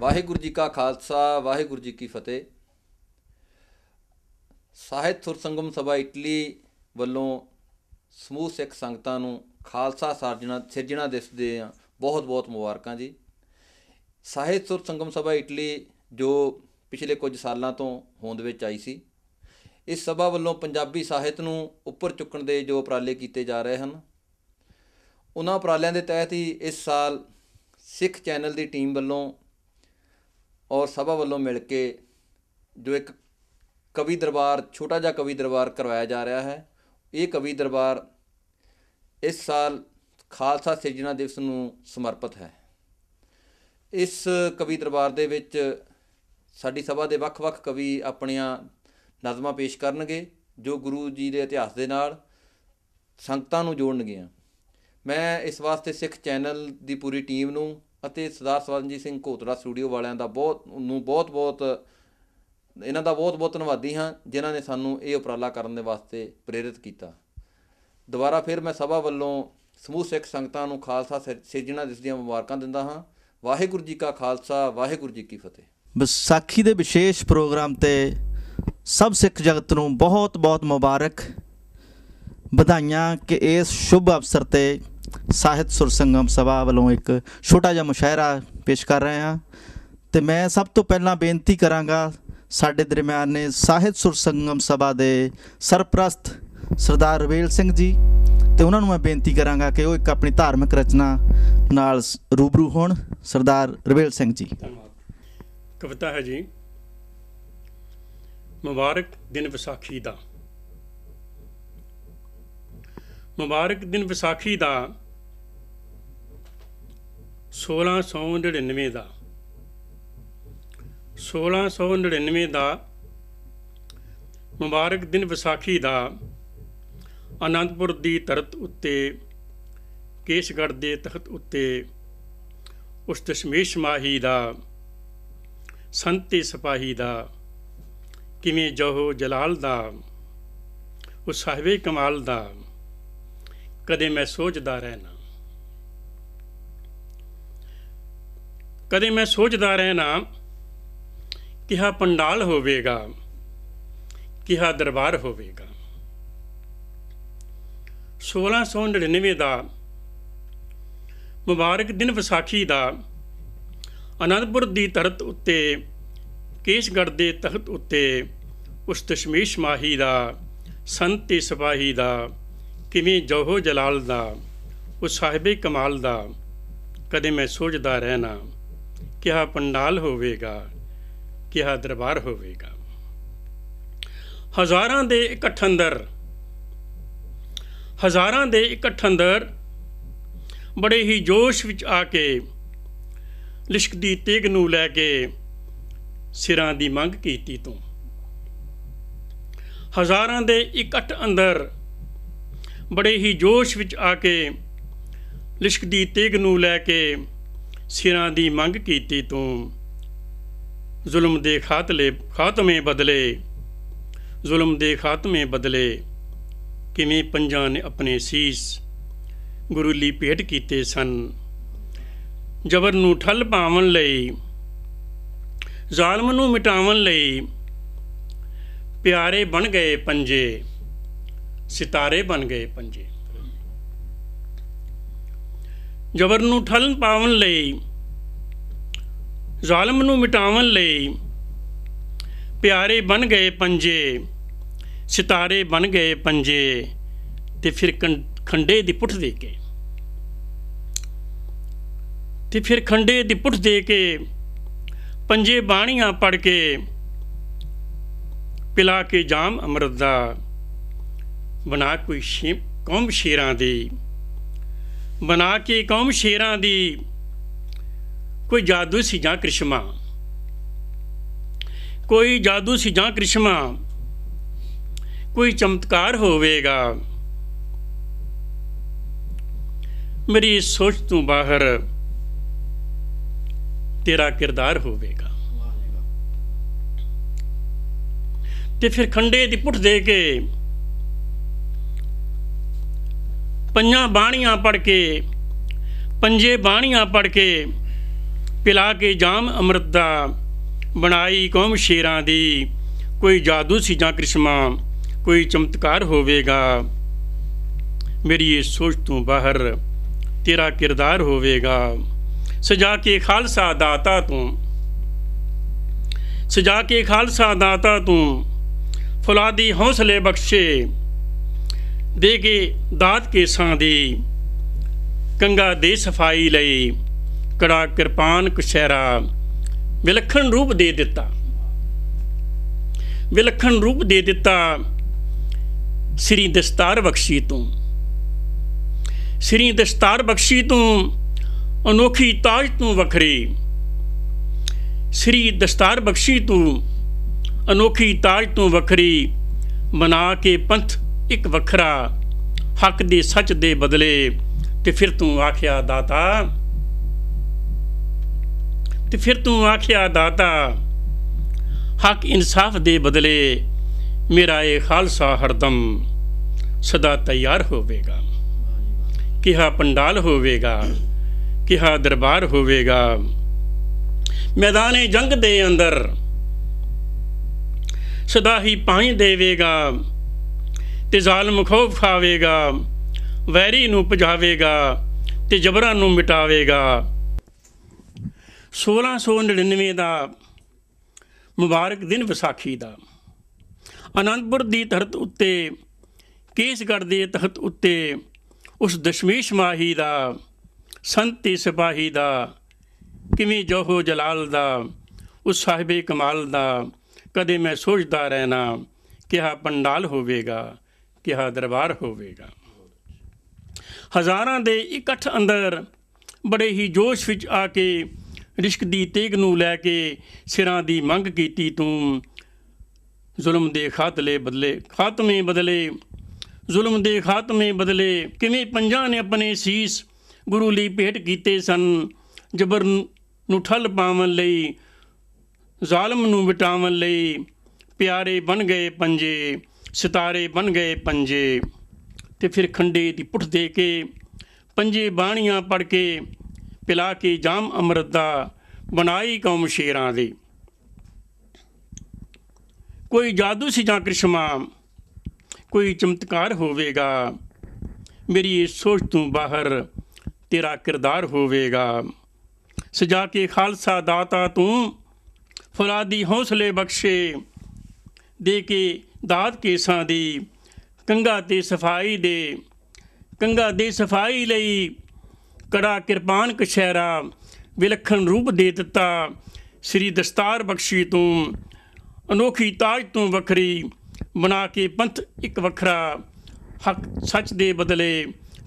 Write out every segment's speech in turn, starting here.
ਵਾਹਿਗੁਰੂ ਜੀ ਕਾ ਖਾਲਸਾ ਵਾਹਿਗੁਰੂ ਜੀ ਕੀ ਫਤਿਹ ਸਾਹਿਤ ਸੁਰ ਸੰਗਮ ਸਭਾ ਇਟਲੀ ਵੱਲੋਂ ਸਮੂਹ ਸਿੱਖ ਸੰਗਤਾਂ ਨੂੰ ਖਾਲਸਾ ਸਰਜਣਾ ਸਿਰਜਣਾ ਦਿਸਦੇ ਦੇ ਬਹੁਤ-ਬਹੁਤ ਮੁਬਾਰਕਾਂ ਜੀ ਸਾਹਿਤ ਸੁਰ ਸੰਗਮ ਸਭਾ ਇਟਲੀ ਜੋ ਪਿਛਲੇ ਕੁਝ ਸਾਲਾਂ ਤੋਂ ਹੋਂਦ ਵਿੱਚ ਆਈ ਸੀ ਇਸ ਸਭਾ ਵੱਲੋਂ ਪੰਜਾਬੀ ਸਾਹਿਤ ਨੂੰ ਉੱਪਰ ਚੁੱਕਣ ਦੇ ਜੋ ਉਪਰਾਲੇ ਕੀਤੇ ਜਾ ਰਹੇ ਹਨ ਉਹਨਾਂ ਉਪਰਾਲਿਆਂ ਦੇ ਤਹਿਤ ਹੀ ਇਸ ਸਾਲ ਸਿੱਖ ਚੈਨਲ ਦੀ ਟੀਮ ਵੱਲੋਂ ਔਰ ਸਭਾ ਵੱਲੋਂ ਮਿਲ ਕੇ ਜੋ ਇੱਕ ਕਵੀ ਦਰਬਾਰ ਛੋਟਾ ਜਿਹਾ ਕਵੀ ਦਰਬਾਰ ਕਰਵਾਇਆ ਜਾ ਰਿਹਾ ਹੈ ਇਹ ਕਵੀ ਦਰਬਾਰ ਇਸ ਸਾਲ ਖਾਲਸਾ ਸਿਰਜਣਾ ਦਿਵਸ ਨੂੰ ਸਮਰਪਿਤ ਹੈ ਇਸ ਕਵੀ ਦਰਬਾਰ ਦੇ ਵਿੱਚ ਸਾਡੀ ਸਭਾ ਦੇ ਵੱਖ-ਵੱਖ ਕਵੀ ਆਪਣੀਆਂ ਨਜ਼ਮਾਂ ਪੇਸ਼ ਕਰਨਗੇ ਜੋ ਗੁਰੂ ਜੀ ਦੇ ਇਤਿਹਾਸ ਦੇ ਨਾਲ ਸੰਗਤਾਂ ਨੂੰ ਜੋੜਨਗੇ ਮੈਂ ਇਸ ਵਾਸਤੇ ਸਿੱਖ ਚੈਨਲ ਦੀ ਪੂਰੀ ਟੀਮ ਨੂੰ ਅਤੇ ਸਰਦਾਰ ਸਵਰਨਜੀਤ ਸਿੰਘ ਕੋਤਰਾ ਸਟੂਡੀਓ ਵਾਲਿਆਂ ਦਾ ਬਹੁਤ ਨੂੰ ਬਹੁਤ ਬਹੁਤ ਇਹਨਾਂ ਦਾ ਬਹੁਤ ਬਹੁਤ ਧੰਨਵਾਦੀ ਹਾਂ ਜਿਨ੍ਹਾਂ ਨੇ ਸਾਨੂੰ ਇਹ ਉਪਰਾਲਾ ਕਰਨ ਦੇ ਵਾਸਤੇ ਪ੍ਰੇਰਿਤ ਕੀਤਾ ਦੁਬਾਰਾ ਫਿਰ ਮੈਂ ਸਭਾ ਵੱਲੋਂ ਸਮੂਹ ਸਿੱਖ ਸੰਗਤਾਂ ਨੂੰ ਖਾਲਸਾ ਸਿਰਜਣਾ ਦਿਸ ਦੀਆਂ ਮੁਬਾਰਕਾਂ ਦਿੰਦਾ ਹਾਂ ਵਾਹਿਗੁਰੂ ਜੀ ਕਾ ਖਾਲਸਾ ਵਾਹਿਗੁਰੂ ਜੀ ਕੀ ਫਤਿਹ ਵਿਸਾਖੀ ਦੇ ਵਿਸ਼ੇਸ਼ ਪ੍ਰੋਗਰਾਮ ਤੇ ਸਭ ਸਿੱਖ ਜਗਤ ਨੂੰ ਬਹੁਤ ਬਹੁਤ ਮੁਬਾਰਕ ਵਧਾਈਆਂ ਕਿ ਇਸ ਸ਼ੁਭ ਅਵਸਰ ਤੇ ਸਾਹਿਤ ਸੁਰਸੰਗਮ ਸਭਾ ਵੱਲੋਂ ਇੱਕ ਛੋਟਾ ਜਿਹਾ ਮੁਸ਼ਾਇਰਾ ਪੇਸ਼ ਕਰ ਰਹੇ ਹਾਂ ਤੇ ਮੈਂ ਸਭ ਤੋਂ ਪਹਿਲਾਂ ਬੇਨਤੀ ਕਰਾਂਗਾ ਸਾਡੇ ਦਰਮਿਆਨ ਨੇ ਸਾਹਿਤ ਸੁਰਸੰਗਮ ਸਭਾ ਦੇ ਸਰਪ੍ਰਸਤ ਸਰਦਾਰ ਰਵੇਲ ਸਿੰਘ ਜੀ ਤੇ ਉਹਨਾਂ ਨੂੰ ਮੈਂ ਬੇਨਤੀ ਕਰਾਂਗਾ ਕਿ ਉਹ ਇੱਕ ਆਪਣੀ ਧਾਰਮਿਕ ਰਚਨਾ ਨਾਲ ਰੂਬਰੂ ਹੋਣ ਸਰਦਾਰ ਰਵੇਲ ਸਿੰਘ ਜੀ ਕਵਿਤਾ ਹੈ ਜੀ ਮੁਬਾਰਕ ਦਿਨ ਵਿਸਾਖੀ ਦਾ ਮੁਬਾਰਕ ਦਿਨ ਵਿਸਾਖੀ ਦਾ 1699 ਦਾ 1699 ਦਾ ਮੁਬਾਰਕ ਦਿਨ ਵਿਸਾਖੀ ਦਾ ਆਨੰਦਪੁਰ ਦੀ ਤਰਤ ਉੱਤੇ ਕੇਸ਼ਗੜ ਦੇ ਤਖਤ ਉੱਤੇ ਉਸ ਦਸ਼ਮੇਸ਼ ਮਾਹੀ ਦਾ ਸੰਤੀ ਸਿਪਾਹੀ ਦਾ ਕਿਵੇਂ ਜੋਹ ਜਲਾਲ ਦਾ ਉਸ ਸਾਹਿਬੇ ਕਮਾਲ ਦਾ ਕਦੇ ਮੈਂ ਸੋਚਦਾ ਰਹਿਣਾ ਕਦੇ ਮੈਂ ਸੋਚਦਾ ਰਹਿਣਾ ਕਿਹਾ ਪੰਡਾਲ ਹੋਵੇਗਾ ਕਿਹਾ ਦਰਬਾਰ ਹੋਵੇਗਾ 1699 ਦਾ ਮੁਬਾਰਕ ਦਿਨ ਵਿਸਾਖੀ ਦਾ ਅਨੰਦਪੁਰ ਦੀ ਧਰਤ ਉੱਤੇ ਕੇਸ਼ਗੜ ਦੇ ਤਖਤ ਉੱਤੇ ਉਸ ਤਸ਼ਮੀਸ਼ ਮਾਹੀ ਦਾ ਸੰਤ ਤੇ ਸਿਪਾਹੀ ਦਾ ਕਿਵੇਂ ਜੋਹੋ ਜਲਾਲ ਦਾ ਉਹ ਸਾਹਿਬੇ ਕਮਾਲ ਦਾ ਕਦੇ ਮੈਂ ਸੋਚਦਾ ਰਹਿਣਾ ਕਿਹਾ ਪੰਡਾਲ ਹੋਵੇਗਾ ਕਿਹਾ ਦਰਬਾਰ ਹੋਵੇਗਾ ਹਜ਼ਾਰਾਂ ਦੇ ਇਕੱਠ ਅੰਦਰ ਹਜ਼ਾਰਾਂ ਦੇ ਇਕੱਠ ਅੰਦਰ ਬੜੇ ਹੀ ਜੋਸ਼ ਵਿੱਚ ਆ ਕੇ ਲਿਸ਼ਕਦੀ ਤੇਗ ਨੂੰ ਲੈ ਕੇ ਸਿਰਾਂ ਦੀ ਮੰਗ ਕੀਤੀ ਤੂੰ ਹਜ਼ਾਰਾਂ ਦੇ ਇਕੱਠ ਅੰਦਰ ਬੜੇ ਹੀ ਜੋਸ਼ ਵਿੱਚ ਆ ਕੇ ਲਿਸ਼ਕ ਦੀ ਤੇਗ ਨੂੰ ਲੈ ਕੇ ਸਿਰਾਂ ਦੀ ਮੰਗ ਕੀਤੀ ਤੂੰ ਜ਼ੁਲਮ ਦੇ ਖਾਤਲੇ ਖਾਤਮੇ ਬਦਲੇ ਜ਼ੁਲਮ ਦੇ ਖਾਤਮੇ ਬਦਲੇ ਕਿਵੇਂ ਪੰਜਾਂ ਨੇ ਆਪਣੇ ਸੀਸ ਗੁਰੂ ਲਈ ਭੇਟ ਕੀਤੇ ਸਨ ਜ਼ਬਰ ਨੂੰ ਠੱਲ ਪਾਵਣ ਲਈ ਜ਼ਾਲਮ ਨੂੰ ਮਿਟਾਉਣ ਲਈ ਪਿਆਰੇ ਬਣ ਗਏ ਪੰਜੇ ਸਿਤਾਰੇ ਬਣ ਗਏ ਪੰਜੇ ਜ਼ਬਰ ਨੂੰ ਠਲਨ ਪਾਵਨ ਲਈ ਜ਼ਾਲਮ ਨੂੰ ਮਿਟਾਉਣ ਲਈ ਪਿਆਰੇ ਬਣ ਗਏ ਪੰਜੇ ਸਿਤਾਰੇ ਬਣ ਗਏ ਪੰਜੇ ਤੇ ਫਿਰ ਖੰਡੇ ਦੀ ਪੁੱਠ ਦੇ ਕੇ ਤੇ ਫਿਰ ਖੰਡੇ ਦੀ ਪੁੱਠ ਦੇ ਕੇ ਪੰਜੇ ਬਾਣੀਆਂ ਪੜ ਕੇ ਪਿਲਾ ਕੇ ਜਾਮ ਅੰਮ੍ਰਿਤ ਦਾ ਬਣਾ ਕੋਈ ਕੌਮ ਸ਼ੇਰਾਂ ਦੀ ਬਣਾ ਕੇ ਕੌਮ ਸ਼ੇਰਾਂ ਦੀ ਕੋਈ ਜਾਦੂ ਸੀ ਜਾਂ ਕ੍ਰਿਸ਼ਮਾ ਕੋਈ ਜਾਦੂ ਸੀ ਜਾਂ ਕ੍ਰਿਸ਼ਮਾ ਕੋਈ ਚਮਤਕਾਰ ਹੋਵੇਗਾ ਮੇਰੀ ਸੋਚ ਤੋਂ ਬਾਹਰ ਤੇਰਾ ਕਿਰਦਾਰ ਹੋਵੇਗਾ ਤੇ ਫਿਰ ਖੰਡੇ ਦੀ ਪੁੱਠ ਦੇ ਕੇ ਪੰਜਾਂ ਬਾਣੀਆਂ ਪੜ ਕੇ ਪੰਜੇ ਬਾਣੀਆਂ ਪੜ ਕੇ ਪਿਲਾ ਕੇ ਜਾਮ ਅੰਮ੍ਰਿਤ ਦਾ ਬਣਾਈ ਕੌਮ ਸ਼ੇਰਾਂ ਦੀ ਕੋਈ ਜਾਦੂ ਸੀ ਜਾਂ ਕ੍ਰਿਸ਼ਮਾ ਕੋਈ ਚਮਤਕਾਰ ਹੋਵੇਗਾ ਮੇਰੀ ਇਹ ਸੋਚ ਤੋਂ ਬਾਹਰ ਤੇਰਾ ਕਿਰਦਾਰ ਹੋਵੇਗਾ ਸਜਾ ਕੇ ਖਾਲਸਾ ਦਾਤਾ ਤੂੰ ਸਜਾ ਕੇ ਖਾਲਸਾ ਦਾਤਾ ਤੂੰ ਫੁਲਾਦੀ ਹੌਸਲੇ ਬਖਸ਼ੇ ਦੇਗੇ ਦਾਤ ਕੇਸਾਂ ਦੀ ਕੰਗਾ ਦੇ ਸਫਾਈ ਲਈ ਕੜਾ ਕਿਰਪਾਨ ਕੁਸ਼ਹਿਰਾ ਵਿਲੱਖਣ ਰੂਪ ਦੇ ਦਿੱਤਾ ਵਿਲੱਖਣ ਰੂਪ ਦੇ ਦਿੱਤਾ ਸ੍ਰੀ ਦਸਤਾਰ ਬਖਸ਼ੀ ਤੋਂ ਸ੍ਰੀ ਦਸਤਾਰ ਬਖਸ਼ੀ ਤੋਂ ਅਨੋਖੀ ਤਾਜ ਤੋਂ ਵਖਰੀ ਸ੍ਰੀ ਦਸਤਾਰ ਬਖਸ਼ੀ ਤੋਂ ਅਨੋਖੀ ਤਾਜ ਤੋਂ ਵਖਰੀ ਬਣਾ ਕੇ ਪੰਥ ਇੱਕ ਵੱਖਰਾ ਹੱਕ ਦੇ ਸੱਚ ਦੇ ਬਦਲੇ ਤੇ ਫਿਰ ਤੂੰ ਆਖਿਆ ਦਾਤਾ ਤੇ ਫਿਰ ਤੂੰ ਆਖਿਆ ਦਾਤਾ ਹੱਕ ਇਨਸਾਫ ਦੇ ਬਦਲੇ ਮੇਰਾ ਇਹ ਖਾਲਸਾ ਹਰਦਮ ਸਦਾ ਤਿਆਰ ਹੋਵੇਗਾ ਕਿਹਾ ਪੰਡਾਲ ਹੋਵੇਗਾ ਕਿਹਾ ਦਰਬਾਰ ਹੋਵੇਗਾ ਮੈਦਾਨੇ ਜੰਗ ਦੇ ਅੰਦਰ ਸਦਾ ਹੀ ਪਾਣੀ ਦੇਵੇਗਾ ਤੇ ਜ਼ਾਲਮ ਖੋਫ ਖਾਵੇਗਾ ਵੈਰੀ ਨੂੰ ਪੁਜਾਵੇਗਾ ਤੇ ਜਬਰਾਂ ਨੂੰ ਮਿਟਾਵੇਗਾ 1699 ਦਾ ਮੁਬਾਰਕ ਦਿਨ ਵਿਸਾਖੀ ਦਾ ਅਨੰਦਪੁਰ ਦੀ ਧਰਤ ਉੱਤੇ ਕੇਸਗੜ ਦੇ ਤਖਤ ਉੱਤੇ ਉਸ ਦਸ਼ਮੇਸ਼ ਮਾਹੀ ਦਾ ਸੰਤੀ ਸਿਪਾਹੀ ਦਾ ਕਿਵੇਂ ਜੋਹੋ ਜਲਾਲ ਦਾ ਉਸ ਸਾਹਿਬੇ ਕਮਾਲ ਦਾ ਕਦੇ ਮੈਂ ਸੋਚਦਾ ਰਹਿਣਾ ਕਿ ਪੰਡਾਲ ਹੋਵੇਗਾ ਕਿਹਾ ਦਰਬਾਰ ਹੋਵੇਗਾ ਹਜ਼ਾਰਾਂ ਦੇ ਇਕੱਠ ਅੰਦਰ ਬੜੇ ਹੀ ਜੋਸ਼ ਵਿੱਚ ਆ ਕੇ ਰਿਸ਼ਕ ਦੀ ਤੇਗ ਨੂੰ ਲੈ ਕੇ ਸਿਰਾਂ ਦੀ ਮੰਗ ਕੀਤੀ ਤੂੰ ਜ਼ੁਲਮ ਦੇ ਖਾਤਲੇ ਬਦਲੇ ਖਾਤਮੇ ਬਦਲੇ ਜ਼ੁਲਮ ਦੇ ਖਾਤਮੇ ਬਦਲੇ ਕਿਵੇਂ ਪੰਜਾਂ ਨੇ ਆਪਣੇ ਸੀਸ ਗੁਰੂ ਲਈ ਭੇਟ ਕੀਤੇ ਸਨ ਜਬਰ ਨੂੰ ਠੱਲ ਪਾਵਣ ਲਈ ਜ਼ਾਲਮ ਨੂੰ ਮਿਟਾਵਣ ਲਈ ਪਿਆਰੇ ਬਣ ਗਏ ਪੰਜੇ ਸਿਤਾਰੇ ਬਣ ਗਏ ਪੰਜੇ ਤੇ ਫਿਰ ਖੰਡੇ ਦੀ ਪੁੱਠ ਦੇ ਕੇ ਪੰਜੇ ਬਾਣੀਆਂ ਪੜ ਕੇ ਪਿਲਾ ਕੇ ਜਾਮ ਅੰਮ੍ਰਿਤ ਦਾ ਬਣਾਈ ਕੌਮ ਸ਼ੇਰਾਂ ਦੀ ਕੋਈ ਜਾਦੂ ਸੀ ਜਾਂ ਕ੍ਰਿਸ਼ਮਾ ਕੋਈ ਚਮਤਕਾਰ ਹੋਵੇਗਾ ਮੇਰੀ ਇਸ ਸੋਚ ਤੋਂ ਬਾਹਰ ਤੇਰਾ ਕਿਰਦਾਰ ਹੋਵੇਗਾ ਸਜਾ ਕੇ ਖਾਲਸਾ ਦਾਤਾ ਤੂੰ ਫਰਾਦੀ ਹੌਸਲੇ ਬਖਸ਼ੇ ਦੇ ਕੇ ਦਾਤ ਕੇਸਾਂ ਦੀ ਕੰਗਾ ਦੀ ਸਫਾਈ ਦੇ ਕੰਗਾ ਦੀ ਸਫਾਈ ਲਈ ਕੜਾ ਕਿਰਪਾਨ ਕਸ਼ਹਿਰਾ ਵਿਲੱਖਣ ਰੂਪ ਦੇ ਦਿੱਤਾ ਸ੍ਰੀ ਦਸਤਾਰ ਬਖਸ਼ੀ ਤੂੰ ਅਨੋਖੀ ਤਾਜ ਤੋਂ ਵੱਖਰੀ ਬਣਾ ਕੇ ਪੰਥ ਇੱਕ ਵੱਖਰਾ ਹੱਕ ਸੱਚ ਦੇ ਬਦਲੇ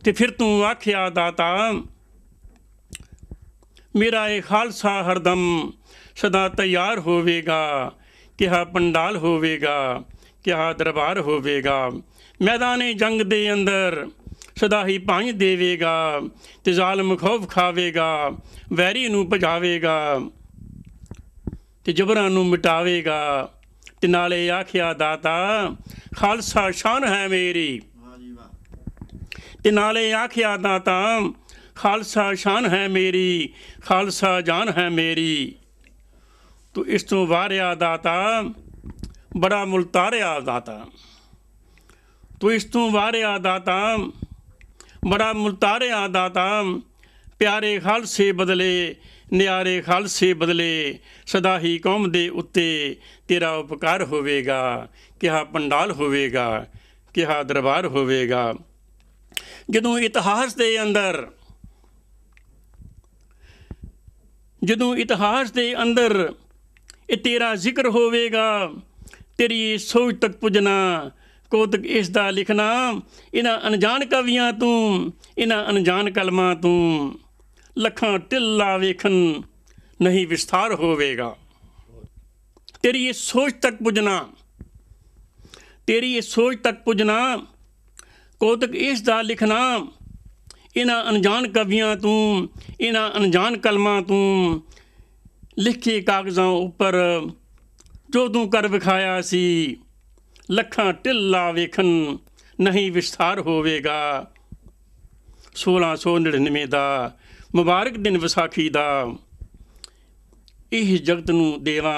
ਤੇ ਫਿਰ ਤੂੰ ਆਖਿਆ ਦਾਤਾ ਮੇਰਾ ਇਹ ਖਾਲਸਾ ਹਰਦਮ ਸਦਾ ਤਿਆਰ ਹੋਵੇਗਾ ਕਿਹਾ ਪੰਡਾਲ ਹੋਵੇਗਾ ਕਿਹਾ ਦਰਬਾਰ ਹੋਵੇਗਾ ਮੈਦਾਨੇ ਜੰਗ ਦੇ ਅੰਦਰ ਸਦਾ ਹੀ ਪੰਜ ਦੇਵੇਗਾ ਤੇ ਜ਼ਾਲਮ ਖੋਫ ਖਾਵੇਗਾ ਵੈਰੀ ਨੂੰ ਭਜਾਵੇਗਾ ਤੇ ਜਬਰਾਂ ਨੂੰ ਮਿਟਾਵੇਗਾ ਤੇ ਨਾਲੇ ਆਖਿਆ ਦਾਤਾ ਖਾਲਸਾ ਸ਼ਾਨ ਹੈ ਮੇਰੀ ਤੇ ਨਾਲੇ ਆਖਿਆ ਦਾਤਾ ਖਾਲਸਾ ਸ਼ਾਨ ਹੈ ਮੇਰੀ ਖਾਲਸਾ ਜਾਨ ਹੈ ਮੇਰੀ ਤੋ ਇਸ ਤੋਂ ਵਾਰਿਆ ਦਾਤਾ ਬੜਾ ਮੁਲਤਾਰਿਆ ਦਾਤਾ ਤੂੰ ਇਸ ਤੋਂ ਵਾਰਿਆ ਦਾਤਾ ਬੜਾ ਮੁਲਤਾਰਿਆ ਦਾਤਾ ਪਿਆਰੇ ਖਾਲਸੇ ਬਦਲੇ ਨਿਆਰੇ ਖਾਲਸੇ ਬਦਲੇ ਸਦਾ ਹੀ ਕੌਮ ਦੇ ਉੱਤੇ ਤੇਰਾ ਉਪਕਾਰ ਹੋਵੇਗਾ ਕਿਹਾ ਪੰਡਾਲ ਹੋਵੇਗਾ ਕਿਹਾ ਦਰਬਾਰ ਹੋਵੇਗਾ ਜਦੋਂ ਇਤਿਹਾਸ ਦੇ ਅੰਦਰ ਜਦੋਂ ਇਤਿਹਾਸ ਦੇ ਅੰਦਰ ਇਹ ਤੇਰਾ ਜ਼ਿਕਰ ਹੋਵੇਗਾ ਤੇਰੀ ਸੋਚ ਤੱਕ ਪੁੱਜਣਾ ਕੋਤਕ ਇਸ ਦਾ ਲਿਖਣਾ ਇਹਨਾਂ ਅਣਜਾਣ ਕਵੀਆਂ ਤੂੰ ਇਹਨਾਂ ਅਣਜਾਣ ਕਲਮਾਂ ਤੂੰ ਲੱਖਾਂ ਟਿੱਲਾ ਵੇਖਣ ਨਹੀਂ ਵਿਸਥਾਰ ਹੋਵੇਗਾ ਤੇਰੀ ਇਹ ਸੋਚ ਤੱਕ ਪੁੱਜਣਾ ਤੇਰੀ ਇਹ ਸੋਚ ਤੱਕ ਪੁੱਜਣਾ ਕੋਤਕ ਇਸ ਦਾ ਲਿਖਣਾ ਇਹਨਾਂ ਅਣਜਾਣ ਕਵੀਆਂ ਤੂੰ ਇਹਨਾਂ ਅਣਜਾਣ ਕਲਮਾਂ ਤੂੰ ਲਿਖੇ ਕਾਗਜ਼ਾਂ ਉੱਪਰ ਜੋ ਤੂੰ ਕਰ ਵਿਖਾਇਆ ਸੀ ਲੱਖਾਂ ਟਿੱਲਾ ਵੇਖਣ ਨਹੀਂ ਵਿਸਥਾਰ ਹੋਵੇਗਾ 1699 ਦਾ ਮੁਬਾਰਕ ਦਿਨ ਵਿਸਾਖੀ ਦਾ ਇਹ ਜਗਤ ਨੂੰ ਦੇਵਾ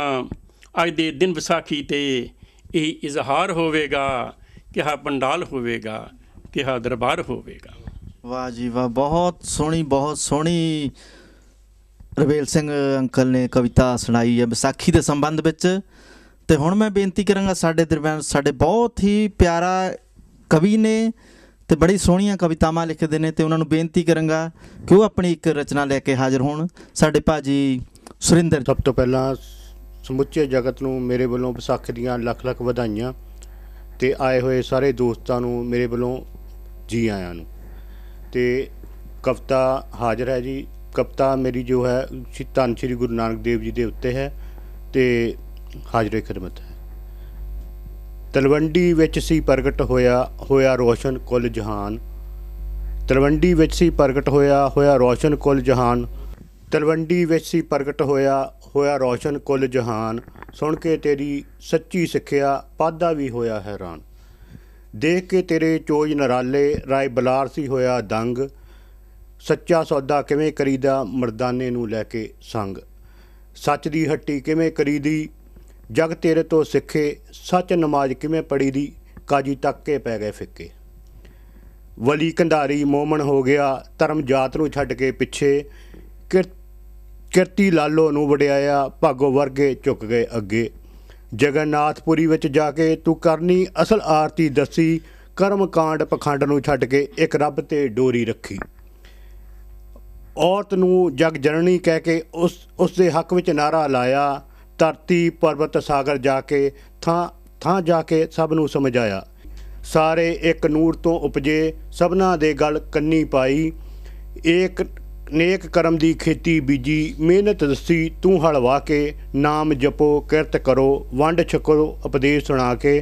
ਅੱਜ ਦੇ ਦਿਨ ਵਿਸਾਖੀ ਤੇ ਇਹ ਇਜ਼ਹਾਰ ਹੋਵੇਗਾ ਕਿਹਾ ਪੰਡਾਲ ਹੋਵੇਗਾ ਕਿਹਾ ਦਰਬਾਰ ਹੋਵੇਗਾ ਵਾਹ ਜੀ ਵਾਹ ਬਹੁਤ ਸੋਹਣੀ ਬਹੁਤ ਸੋਹਣੀ ਰਵੇਲ ਸਿੰਘ ਅੰਕਲ ਨੇ ਕਵਿਤਾ ਸੁਣਾਈ ਹੈ ਵਿਸਾਖੀ ਦੇ ਸੰਬੰਧ ਵਿੱਚ ਤੇ ਹੁਣ ਮੈਂ ਬੇਨਤੀ ਕਰਾਂਗਾ ਸਾਡੇ ਦਰਮਿਆਨ ਸਾਡੇ ਬਹੁਤ ਹੀ ਪਿਆਰਾ ਕਵੀ ਨੇ ਤੇ ਬੜੀ ਸੋਹਣੀਆਂ ਕਵਿਤਾਵਾਂ ਲਿਖਦੇ ਨੇ ਤੇ ਉਹਨਾਂ ਨੂੰ ਬੇਨਤੀ ਕਰਾਂਗਾ ਕਿ ਉਹ ਆਪਣੀ ਇੱਕ ਰਚਨਾ ਲੈ ਕੇ ਹਾਜ਼ਰ ਹੋਣ ਸਾਡੇ ਭਾਜੀ ਸੁਰਿੰਦਰ ਸਭ ਤੋਂ ਪਹਿਲਾਂ ਸਮੁੱਚੇ ਜਗਤ ਨੂੰ ਮੇਰੇ ਵੱਲੋਂ ਵਿਸਾਖ ਦੀਆਂ ਲੱਖ ਲੱਖ ਵਧਾਈਆਂ ਤੇ ਆਏ ਹੋਏ ਸਾਰੇ ਦੋਸਤਾਂ ਨੂੰ ਮੇਰੇ ਵੱਲੋਂ ਜੀ ਆਇਆਂ ਨੂੰ ਤੇ ਕਵਤਾ ਹਾਜ਼ਰ ਹੈ ਜੀ ਕਵਤਾ ਮੇਰੀ ਜੋ ਹੈ ਧੰਨ ਸ਼੍ਰੀ ਗੁਰੂ ਨਾਨਕ ਦੇਵ ਜੀ ਦੇ ਉੱਤੇ ਹੈ ਤੇ ਹਾਜ਼ਰੇ ਖਿਦਮਤ ਹੈ ਤਲਵੰਡੀ ਵਿੱਚ ਸੀ ਪ੍ਰਗਟ ਹੋਇਆ ਹੋਇਆ ਰੋਸ਼ਨ ਕੁੱਲ ਜਹਾਨ ਤਲਵੰਡੀ ਵਿੱਚ ਸੀ ਪ੍ਰਗਟ ਹੋਇਆ ਹੋਇਆ ਰੋਸ਼ਨ ਕੁੱਲ ਜਹਾਨ ਤਲਵੰਡੀ ਵਿੱਚ ਸੀ ਪ੍ਰਗਟ ਹੋਇਆ ਹੋਇਆ ਰੋਸ਼ਨ ਕੁੱਲ ਜਹਾਨ ਸੁਣ ਕੇ ਤੇਰੀ ਸੱਚੀ ਸਿੱਖਿਆ ਪਾਦਾ ਵੀ ਹੋਇਆ ਹੈਰਾਨ ਦੇਖ ਕੇ ਤੇਰੇ ਚੋਜ ਨਰਾਲੇ ਰਾਏ ਬਲਾਰ ਸੀ ਹੋਇਆ ਦੰਗ ਸੱਚਾ ਸੌਦਾ ਕਿਵੇਂ ਕਰੀਦਾ ਮਰਦਾਨੇ ਨੂੰ ਲੈ ਕੇ ਸੰਗ ਸੱਚ ਦੀ ਹੱਟੀ ਕਿਵੇਂ ਕਰੀਦੀ ਜਗ ਤੇਰੇ ਤੋਂ ਸਿੱਖੇ ਸੱਚ ਨਮਾਜ਼ ਕਿਵੇਂ ਪੜੀ ਦੀ ਕਾਜੀ ਤੱਕ ਕੇ ਪੈ ਗਏ ਫਿੱਕੇ ਵਲੀ ਕੰਧਾਰੀ ਮੋਮਨ ਹੋ ਗਿਆ ਧਰਮ ਜਾਤ ਨੂੰ ਛੱਡ ਕੇ ਪਿੱਛੇ ਕਿਰਤੀ ਲਾਲੋ ਨੂੰ ਵਡਿਆਇਆ ਭਾਗੋ ਵਰਗੇ ਝੁੱਕ ਗਏ ਅੱਗੇ ਜਗਨਨਾਥਪੁਰੀ ਵਿੱਚ ਜਾ ਕੇ ਤੂੰ ਕਰਨੀ ਅਸਲ ਆਰਤੀ ਦੱਸੀ ਕਰਮ ਕਾਂਡ ਪਖੰਡ ਨੂੰ ਛੱਡ ਕੇ ਇੱਕ ਰੱਬ ਤੇ ਡੋਰੀ ਰੱਖੀ ਔਰਤ ਨੂੰ ਜਗ ਜਨਨੀ ਕਹਿ ਕੇ ਉਸ ਉਸ ਦੇ ਹੱਕ ਵਿੱਚ ਨਾਰਾ ਲਾਇਆ ਧਰਤੀ ਪਰਬਤ ਸਾਗਰ ਜਾ ਕੇ ਥਾਂ ਥਾਂ ਜਾ ਕੇ ਸਭ ਨੂੰ ਸਮਝਾਇਆ ਸਾਰੇ ਇੱਕ ਨੂਰ ਤੋਂ ਉਪਜੇ ਸਭਨਾ ਦੇ ਗਲ ਕੰਨੀ ਪਾਈ ਏਕ ਨੇਕ ਕਰਮ ਦੀ ਖੇਤੀ ਬੀਜੀ ਮਿਹਨਤ ਦਸੀ ਤੂੰ ਹਲਵਾ ਕੇ ਨਾਮ ਜਪੋ ਕਿਰਤ ਕਰੋ ਵੰਡ ਛਕੋ ਉਪਦੇਸ਼ ਸੁਣਾ ਕੇ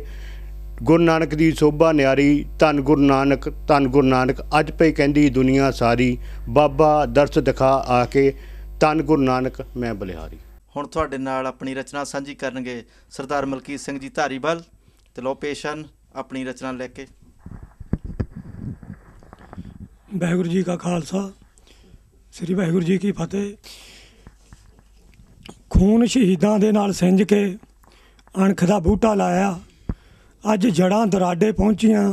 ਗੁਰੂ ਨਾਨਕ ਦੀ ਸੋਭਾ ਨਿਆਰੀ ਧੰ ਗੁਰੂ ਨਾਨਕ ਧੰ ਗੁਰੂ ਨਾਨਕ ਅੱਜ ਪਈ ਕਹਿੰਦੀ ਦੁਨੀਆ ਸਾਰੀ ਬਾਬਾ ਦਰਸ ਦਿਖਾ ਆ ਕੇ ਧੰ ਗੁਰੂ ਨਾਨਕ ਮੈਂ ਬਲਿਹਾਰੀ ਹੁਣ ਤੁਹਾਡੇ ਨਾਲ ਆਪਣੀ ਰਚਨਾ ਸਾਂਝੀ ਕਰਨਗੇ ਸਰਦਾਰ ਮਲਕੀਤ ਸਿੰਘ ਜੀ ਧਾਰੀਵਾਲ ਤੇ ਲੋ ਪੇਸ਼ਨ ਆਪਣੀ ਰਚਨਾ ਲੈ ਕੇ ਵਾਹਿਗੁਰੂ ਜੀ ਕਾ ਖਾਲਸਾ ਸ੍ਰੀ ਵਾਹਿਗੁਰੂ ਜੀ ਕੀ ਫਤਿਹ ਖੂਨ ਸ਼ਹੀਦਾਂ ਦੇ ਨਾਲ ਸਿੰਜ ਕੇ ਅਣਖ ਦਾ ਬੂਟਾ ਲਾਇਆ ਅੱਜ ਜੜਾਂ ਦਰਾਡੇ ਪਹੁੰਚੀਆਂ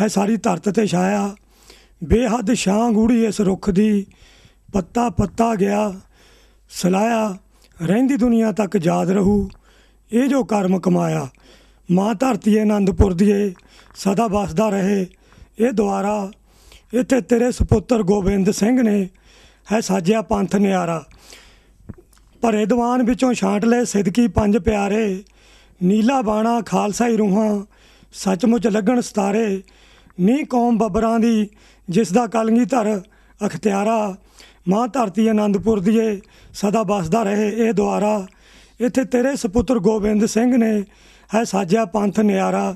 ਹੈ ਸਾਰੀ ਧਰਤ ਤੇ ਛਾਇਆ ਬੇਹੱਦ ਸ਼ਾਂ ਗੂੜੀ ਇਸ ਰੁੱਖ ਦੀ ਪੱਤਾ ਪੱਤਾ ਗਿਆ ਸਲਾਇਆ ਰਹਿੰਦੀ ਦੁਨੀਆ ਤੱਕ ਯਾਦ ਰਹੂ ਇਹ ਜੋ ਕਰਮ ਕਮਾਇਆ ਮਾਂ ਧਰਤੀ ਆਨੰਦਪੁਰ ਦੀਏ ਸਦਾ ਵਸਦਾ ਰਹੇ ਇਹ ਦੁਆਰਾ ਇੱਥੇ ਤੇਰੇ ਸੁਪੁੱਤਰ ਗੋਬਿੰਦ ਸਿੰਘ ਨੇ ਹੈ ਸਾਜਿਆ ਪੰਥ ਨਿਆਰਾ ਭਰੇ ਦੀਵਾਨ ਵਿੱਚੋਂ ਛਾਂਟ ਲੈ ਸਿੱਧਕੀ ਪੰਜ ਪਿਆਰੇ ਨੀਲਾ ਬਾਣਾ ਖਾਲਸਾਈ ਰੂਹਾਂ ਸੱਚਮੁੱਚ ਲੱਗਣ ਸਤਾਰੇ ਨੀ ਕੌਮ ਬੱਬਰਾਂ ਦੀ ਜਿਸ ਦਾ ਕਲਗੀ ਧਰ ਅਖਤਿਆਰਾ ਮਾਂ ਧਰਤੀ ਆਨੰਦਪੁਰ ਦੀਏ ਸਦਾ ਵਸਦਾ ਰਹੇ ਇਹ ਦੁਆਰਾ ਇੱਥੇ ਤੇਰੇ ਸੁਪੁੱਤਰ ਗੋਬਿੰਦ ਸਿੰਘ ਨੇ ਹੈ ਸਾਜਿਆ ਪੰਥ ਨਿਆਰਾ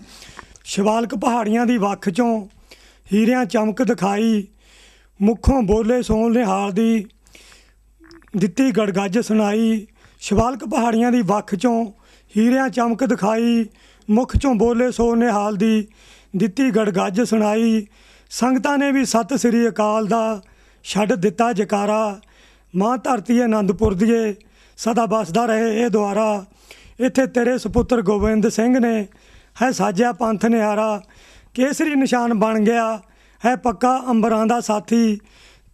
ਸ਼ਿਵਾਲਕ ਪਹਾੜੀਆਂ ਦੀ ਵੱਖ ਚੋਂ ਹੀਰਿਆਂ ਚਮਕ ਦਿਖਾਈ ਮੁੱਖੋਂ ਬੋਲੇ ਸੋਲ ਨਿਹਾਲ ਦੀ ਦਿੱਤੀ ਗੜਗੱਜ ਸੁਣਾਈ ਸ਼ਿਵਾਲਕ ਪਹਾੜੀਆਂ ਦੀ ਵੱਖ ਚੋਂ ਹੀਰਿਆਂ ਚਮਕ ਦਿਖਾਈ ਮੁਖ ਚੋਂ ਬੋਲੇ ਸੋ ਨਿਹਾਲ ਦੀ ਦਿੱਤੀ ਗੜਗੱਜ ਸੁਣਾਈ ਸੰਗਤਾਂ ਨੇ ਵੀ ਸਤਿ ਸ੍ਰੀ ਅਕਾਲ ਦਾ ਛੱਡ ਦਿੱਤਾ ਜਕਾਰਾ ਮਾਂ ਧਰਤੀ ਆਨੰਦਪੁਰ ਦੀਏ ਸਦਾ ਬਸਦਾ ਰਹੇ ਇਹ ਦੁਆਰਾ ਇੱਥੇ ਤੇਰੇ ਸੁਪੁੱਤਰ ਗੋਬਿੰਦ ਸਿੰਘ ਨੇ ਹੈ ਸਾਜਿਆ ਪੰਥ ਨਿਆਰਾ ਕੇਸਰੀ ਨਿਸ਼ਾਨ ਬਣ ਗਿਆ ਹੈ ਪੱਕਾ ਅੰਬਰਾਂ ਦਾ ਸਾਥੀ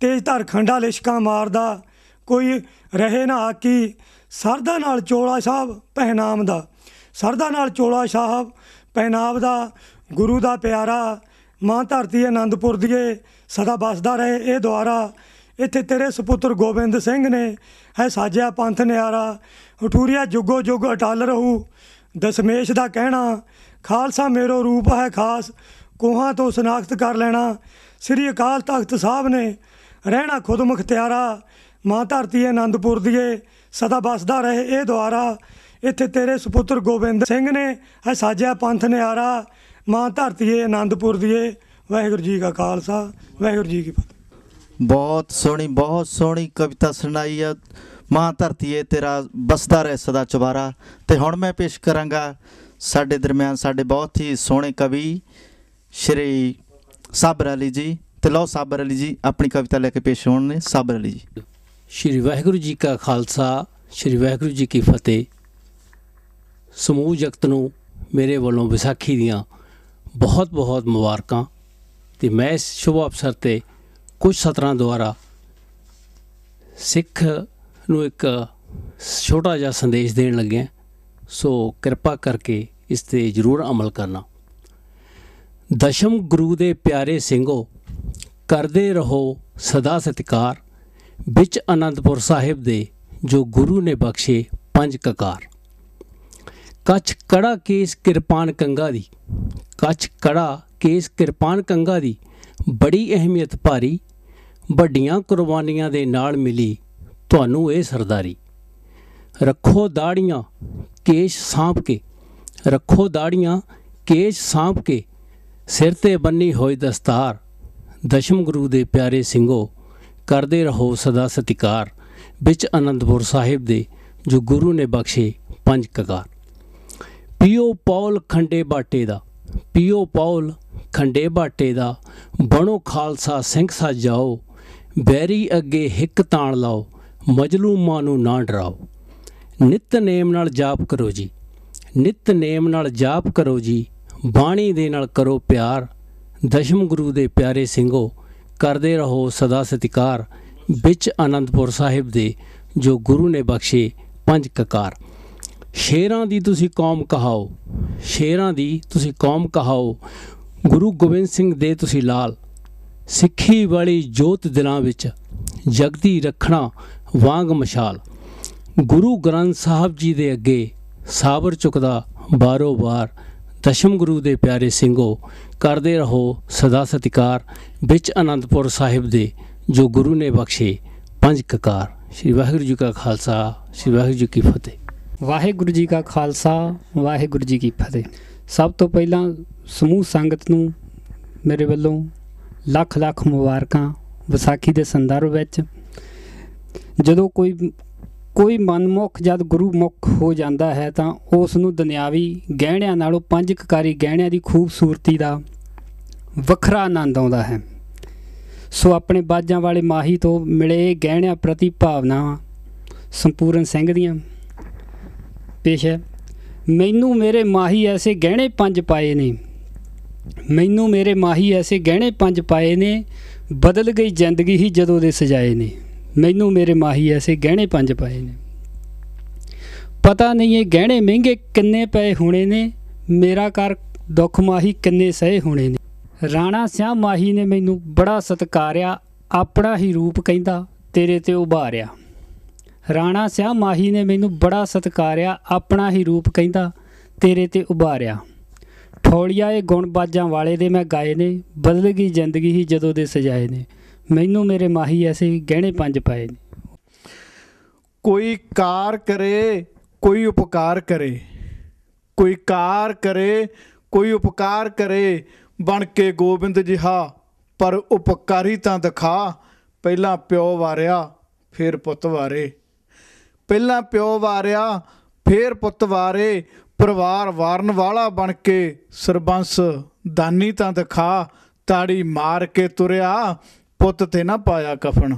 ਤੇਜ ਧਰ ਖੰਡਾ ਲਿਸ਼ਕਾਂ ਮਾਰਦਾ ਕੋਈ ਰਹੇ ਨਾ ਆਕੀ ਸਰਦਾ ਨਾਲ ਚੋਲਾ ਸਾਹਿਬ ਪਹਿਨਾਮ ਦਾ ਸਰਦਾ ਨਾਲ ਚੋਲਾ ਸਾਹਿਬ ਪਹਿਨਾਮ ਦਾ ਗੁਰੂ ਦਾ ਪਿਆਰਾ ਮਾਂ ਧਰਤੀ ਆਨੰਦਪੁਰ ਦੀਏ ਸਦਾ ਬਸਦਾ ਰਹੇ ਇਹ ਦੁਆਰਾ ਇੱਥੇ ਤੇਰੇ ਸੁਪੁੱਤਰ ਗੋਬਿੰਦ ਸਿੰਘ ਨੇ ਹੈ ਸਾਜਿਆ ਪੰਥ ਨਿਆਰਾ ਉਠੂਰੀਆ ਜੁਗੋ ਜੁਗ ਅਟਲ ਰਹੂ ਦਸ਼ਮੇਸ਼ ਦਾ ਕਹਿਣਾ ਖਾਲਸਾ ਮੇਰੋ ਰੂਪ ਹੈ ਖਾਸ ਕੋਹਾਂ ਤੋਂ ਸਨਾਖਤ ਕਰ ਲੈਣਾ ਸ੍ਰੀ ਅਕਾਲ ਤਖਤ ਸਾਹਿਬ ਨੇ ਰਹਿਣਾ ਖੁਦ ਮੁਖਤਿਆਰਾ ਮਾਂ ਧਰਤੀ ਆਨੰਦਪੁਰ ਦੀਏ ਸਦਾ ਬਸਦਾ ਰਹੇ ਇਹ ਦੁਆਰਾ ਇੱਥੇ ਤੇਰੇ ਸੁਪੁੱਤਰ ਗੋਬਿੰਦ ਸਿੰਘ ਨੇ ਹੈ ਸਾਜਿਆ ਪੰਥ ਨਿਆਰਾ ਮਾਂ ਧਰਤੀਏ ਆਨੰਦਪੁਰ ਦੀਏ ਵਾਹਿਗੁਰੂ ਜੀ ਕਾ ਖਾਲਸਾ ਵਾਹਿਗੁਰੂ ਜੀ ਕੀ ਫਤਿਹ ਬਹੁਤ ਸੋਹਣੀ ਬਹੁਤ ਸੋਹਣੀ ਕਵਿਤਾ ਸੁਣਾਈ ਆ ਮਾਂ ਧਰਤੀਏ ਤੇਰਾ ਬਸਦਾ ਰਹਿ ਸਦਾ ਚਵਾਰਾ ਤੇ ਹੁਣ ਮੈਂ ਪੇਸ਼ ਕਰਾਂਗਾ ਸਾਡੇ ਦਰਮਿਆਨ ਸਾਡੇ ਬਹੁਤ ਹੀ ਸੋਹਣੇ ਕਵੀ ਸ਼੍ਰੀ ਸਾਬਰ ਅਲੀ ਜੀ ਤੇ ਲਓ ਸਾਬਰ ਅਲੀ ਜੀ ਆਪਣੀ ਕਵਿਤਾ ਲੈ ਕੇ ਪੇਸ਼ ਹੋਣ ਨੇ ਸਾਬਰ ਅਲੀ ਜੀ ਸ਼੍ਰੀ ਵਾਹਿਗੁਰੂ ਜੀ ਕਾ ਖਾਲਸਾ ਸ਼੍ਰੀ ਵਾਹਿਗੁਰੂ ਜੀ ਕੀ ਫਤਿਹ ਸਮੂਹ ਜਗਤ ਨੂੰ ਮੇਰੇ ਵੱਲੋਂ ਵਿਸਾਖੀ ਦੀਆਂ ਬਹੁਤ ਬਹੁਤ ਮੁਬਾਰਕਾਂ ਤੇ ਮੈਂ ਇਸ ਸ਼ੁਭ ਅਵਸਰ ਤੇ ਕੁਝ ਸਤਰਾਂ ਦੁਆਰਾ ਸਿੱਖ ਨੂੰ ਇੱਕ ਛੋਟਾ ਜਿਹਾ ਸੰਦੇਸ਼ ਦੇਣ ਲੱਗਿਆ ਸੋ ਕਿਰਪਾ ਕਰਕੇ ਇਸ ਤੇ ਜ਼ਰੂਰ ਅਮਲ ਕਰਨਾ ਦਸ਼ਮ ਗੁਰੂ ਦੇ ਪਿਆਰੇ ਸਿੰਘੋ ਕਰਦੇ ਰਹੋ ਸਦਾ ਸਤਿਕਾਰ ਵਿੱਚ ਅਨੰਦਪੁਰ ਸਾਹਿਬ ਦੇ ਜੋ ਗੁਰੂ ਨੇ ਬਖਸ਼ੇ ਪੰਜ ਕਕਾਰ ਕੱਚ ਕੜਾ ਕੇਸ ਕਿਰਪਾਨ ਕੰਗਾ ਦੀ ਕੱਚ ਕੜਾ ਕੇਸ ਕਿਰਪਾਨ ਕੰਗਾ ਦੀ ਬੜੀ ਅਹਿਮੀਅਤ ਭਾਰੀ ਵੱਡੀਆਂ ਕੁਰਬਾਨੀਆਂ ਦੇ ਨਾਲ ਮਿਲੀ ਤੁਹਾਨੂੰ ਇਹ ਸਰਦਾਰੀ ਰੱਖੋ ਦਾੜੀਆਂ ਕੇਸ਼ ਸਾਂਭ ਕੇ ਰੱਖੋ ਦਾੜੀਆਂ ਕੇਸ਼ ਸਾਂਭ ਕੇ ਸਿਰ ਤੇ ਬੰਨੀ ਹੋਈ ਦਸਤਾਰ ਦਸ਼ਮ ਗੁਰੂ ਦੇ ਪਿਆਰੇ ਸਿੰਘੋ ਕਰਦੇ ਰਹੋ ਸਦਾ ਸਤਿਕਾਰ ਵਿੱਚ ਅਨੰਦਪੁਰ ਸਾਹਿਬ ਦੇ ਜੋ ਗੁਰੂ ਨੇ ਬਖਸ਼ੇ ਪੰਜ ਕਕਾਰ ਪੀਓ ਪੌਲ ਖੰਡੇ ਬਾਟੇ ਦਾ ਪੀਓ ਪੌਲ ਖੰਡੇ ਬਾਟੇ ਦਾ ਬਣੋ ਖਾਲਸਾ ਸਿੰਘ ਸਾਜਾਓ ਬੈਰੀ ਅੱਗੇ ਹਿੱਕ ਤਾਣ ਲਾਓ ਮਜਲੂਮਾਂ ਨੂੰ ਨਾ ਡਰਾਓ ਨੇਮ ਨਾਲ ਜਾਪ ਕਰੋ ਜੀ ਨੇਮ ਨਾਲ ਜਾਪ ਕਰੋ ਜੀ ਬਾਣੀ ਦੇ ਨਾਲ ਕਰੋ ਪਿਆਰ ਦਸ਼ਮ ਗੁਰੂ ਦੇ ਪਿਆਰੇ ਸਿੰਘੋ ਕਰਦੇ ਰਹੋ ਸਦਾ ਸਤਿਕਾਰ ਵਿੱਚ ਆਨੰਦਪੁਰ ਸਾਹਿਬ ਦੇ ਜੋ ਗੁਰੂ ਨੇ ਬਖਸ਼ੇ ਪੰਜ ਕਕਾਰ ਸ਼ੇਰਾਂ ਦੀ ਤੁਸੀਂ ਕੌਮ ਕਹਾਓ ਸ਼ੇਰਾਂ ਦੀ ਤੁਸੀਂ ਕੌਮ ਕਹਾਓ ਗੁਰੂ ਗੋਬਿੰਦ ਸਿੰਘ ਦੇ ਤੁਸੀਂ ਲਾਲ ਸਿੱਖੀ ਵਾਲੀ ਜੋਤ ਦਿਲਾਂ ਵਿੱਚ ਜਗਦੀ ਰੱਖਣਾ ਵਾਂਗ ਮਸ਼ਾਲ ਗੁਰੂ ਗ੍ਰੰਥ ਸਾਹਿਬ ਜੀ ਦੇ ਅੱਗੇ ਸਾਬਰ ਚੁਕਦਾ ਬਾਰੋ ਬਾਰ ਦਸ਼ਮ ਗੁਰੂ ਦੇ ਪਿਆਰੇ ਸਿੰਘੋ ਕਰਦੇ ਰਹੋ ਸਦਾ ਸਤਿਕਾਰ ਵਿੱਚ ਅਨੰਦਪੁਰ ਸਾਹਿਬ ਦੇ ਜੋ ਗੁਰੂ ਨੇ ਬਖਸ਼ੇ ਪੰਜ ਕਕਾਰ ਸ੍ਰੀ ਵਾਹਿਗੁਰੂ ਜੀ ਕਾ ਖਾਲਸਾ ਸ੍ਰੀ ਵਾਹਿਗੁਰੂ ਜੀ ਕੀ ਫਤਿਹ ਵਾਹਿਗੁਰੂ ਜੀ ਕਾ ਖਾਲਸਾ ਵਾਹਿਗੁਰੂ ਜੀ ਕੀ ਫਤਿਹ ਸਭ ਤੋਂ ਪਹਿਲਾਂ ਸਮੂਹ ਸੰਗਤ ਨੂੰ ਮੇਰੇ ਵੱਲੋਂ ਲੱਖ ਲੱਖ ਮੁਬਾਰਕਾਂ ਵਿਸਾਖੀ ਦੇ ਸੰਦਰਭ ਵਿੱਚ ਜਦੋਂ ਕੋਈ ਕੋਈ ਮਨਮੁਖ ਜਦ ਗੁਰੂ ਮੁਖ ਹੋ ਜਾਂਦਾ ਹੈ ਤਾਂ ਉਸ ਨੂੰ ਦੁਨਿਆਵੀ ਗਹਿਣਿਆਂ ਨਾਲੋਂ ਪੰਜ ਕਕਾਰੀ ਗਹਿਣਿਆਂ ਦੀ ਖੂਬਸੂਰਤੀ ਦਾ ਵੱਖਰਾ ਆਨੰਦ ਆਉਂਦਾ ਹੈ ਸੋ ਆਪਣੇ ਬਾਜਾਂ ਵਾਲੇ ਮਾਹੀ ਤੋਂ ਮਿਲੇ ਗਹਿਣਿਆਂ ਪ੍ਰਤੀ ਭਾਵਨਾ ਸੰਪੂਰਨ ਸਿੰਘ ਦੀਆਂ ਪੇਸ਼ ਹੈ ਮੈਨੂੰ ਮੇਰੇ ਮਾਹੀ ਐਸੇ ਗਹਿਣੇ ਪੰਜ ਪਾਏ ਨੇ ਮੈਨੂੰ ਮੇਰੇ ਮਾਹੀ ਐਸੇ ਗਹਿਣੇ ਪੰਜ ਪਾਏ ਨੇ ਬਦਲ ਗਈ ਜ਼ਿੰਦਗੀ ਹੀ ਜਦੋਂ ਦੇ ਸਜਾਏ ਨੇ ਮੈਨੂੰ ਮੇਰੇ ਮਾਹੀ ਐਸੇ ਗਹਿਣੇ ਪੰਜ ਪਾਏ ਨੇ ਪਤਾ ਨਹੀਂ ਇਹ ਗਹਿਣੇ ਮਹਿੰਗੇ ਕਿੰਨੇ ਪਏ ਹੋਣੇ ਨੇ ਮੇਰਾ ਕਰ ਦੁੱਖ ਮਾਹੀ ਕਿੰਨੇ ਸਹੇ ਹੋਣੇ ਨੇ ਰਾਣਾ ਸਿਆ ਮਾਹੀ ਨੇ ਮੈਨੂੰ ਬੜਾ ਸਤਕਾਰਿਆ ਆਪਣਾ ਹੀ ਰੂਪ ਕਹਿੰਦਾ ਤੇਰੇ ਤੇ ਉਭਾਰਿਆ ਰਾਣਾ ਸਿਆ ਮਾਹੀ ਨੇ ਮੈਨੂੰ ਬੜਾ ਸਤਿਕਾਰਿਆ ਆਪਣਾ ਹੀ ਰੂਪ ਕਹਿੰਦਾ ਤੇਰੇ ਤੇ ਉਭਾਰਿਆ ਠੋਲੀਆ ਇਹ ਗੁਣ ਬਾਜਾਂ ਵਾਲੇ ਦੇ ਮੈਂ ਗਾਏ ਨੇ ਬਦਲ ਗਈ ਜ਼ਿੰਦਗੀ ਹੀ ਜਦੋਂ ਦੇ ਸਜਾਏ ਨੇ ਮੈਨੂੰ ਮੇਰੇ ਮਾਹੀ ਐਸੇ ਗਹਿਣੇ ਪੰਜ ਪਾਏ ਨੇ ਕੋਈ ਕਾਰ ਕਰੇ ਕੋਈ ਉਪਕਾਰ ਕਰੇ ਕੋਈ ਕਾਰ ਕਰੇ ਕੋਈ ਉਪਕਾਰ ਕਰੇ ਬਣ ਕੇ ਗੋਬਿੰਦ ਜਿਹਾ ਪਰ ਉਪਕਾਰੀ ਤਾਂ ਦਿਖਾ ਪਹਿਲਾਂ ਪਿਓ ਵਾਰਿਆ ਫਿਰ ਪੁੱਤ ਵਾਰੇ ਪਹਿਲਾਂ ਪਿਓ ਵਾਰਿਆ ਫੇਰ ਪੁੱਤ ਵਾਰੇ ਪਰਿਵਾਰ ਵਾਰਨ ਵਾਲਾ ਬਣ ਕੇ ਸਰਬੰਸ ਦਾਨੀ ਤਾਂ ਦਿਖਾ ਤਾੜੀ ਮਾਰ ਕੇ ਤੁਰਿਆ ਪੁੱਤ ਤੇ ਨਾ ਪਾਇਆ ਕਫਨ